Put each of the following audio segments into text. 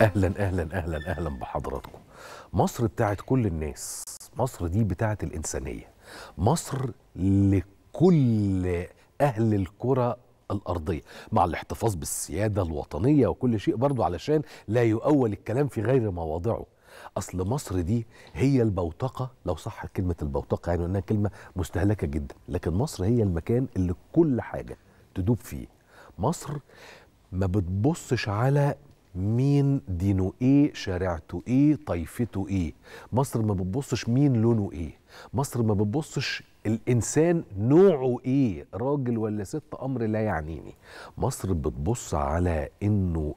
اهلا اهلا اهلا اهلا بحضراتكم مصر بتاعت كل الناس مصر دي بتاعت الانسانيه مصر لكل اهل الكره الارضيه مع الاحتفاظ بالسياده الوطنيه وكل شيء برضو علشان لا يؤول الكلام في غير مواضعه اصل مصر دي هي البوتقه لو صح كلمه البوتقه يعني انها كلمه مستهلكه جدا لكن مصر هي المكان اللي كل حاجه تدوب فيه مصر ما بتبصش على مين دينه ايه شريعته ايه طائفته ايه مصر ما بتبصش مين لونه ايه مصر ما بتبصش الانسان نوعه ايه راجل ولا ست امر لا يعنيني مصر بتبص على انه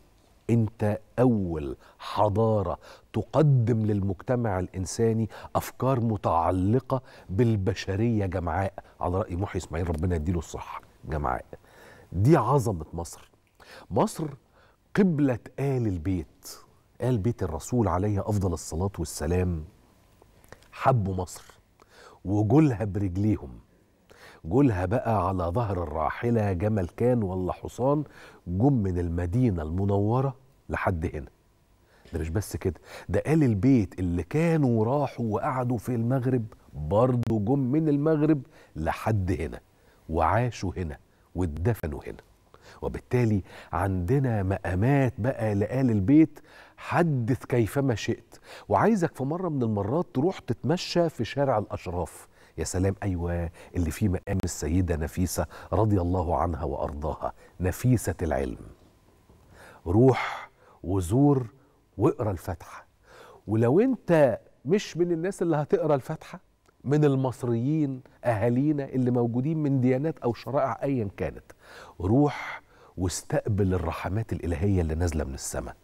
انت اول حضاره تقدم للمجتمع الانساني افكار متعلقه بالبشريه جمعاء على راي محي اسماعيل ربنا يديله الصحه جمعاء دي عظمه مصر مصر قبلة آل البيت آل بيت الرسول عليه أفضل الصلاة والسلام حبوا مصر وجولها برجليهم جولها بقى على ظهر الراحلة جمل كان ولا حصان جم من المدينة المنورة لحد هنا ده مش بس كده ده آل البيت اللي كانوا راحوا وقعدوا في المغرب برضه جم من المغرب لحد هنا وعاشوا هنا واتدفنوا هنا وبالتالي عندنا مقامات بقى لآل البيت حدث كيفما شئت وعايزك في مرة من المرات تروح تتمشى في شارع الأشراف يا سلام أيوة اللي فيه مقام السيدة نفيسة رضي الله عنها وأرضاها نفيسة العلم روح وزور واقرا الفاتحة ولو أنت مش من الناس اللي هتقرا الفاتحة من المصريين اهالينا اللي موجودين من ديانات او شرائع ايا كانت روح واستقبل الرحمات الالهيه اللي نازله من السماء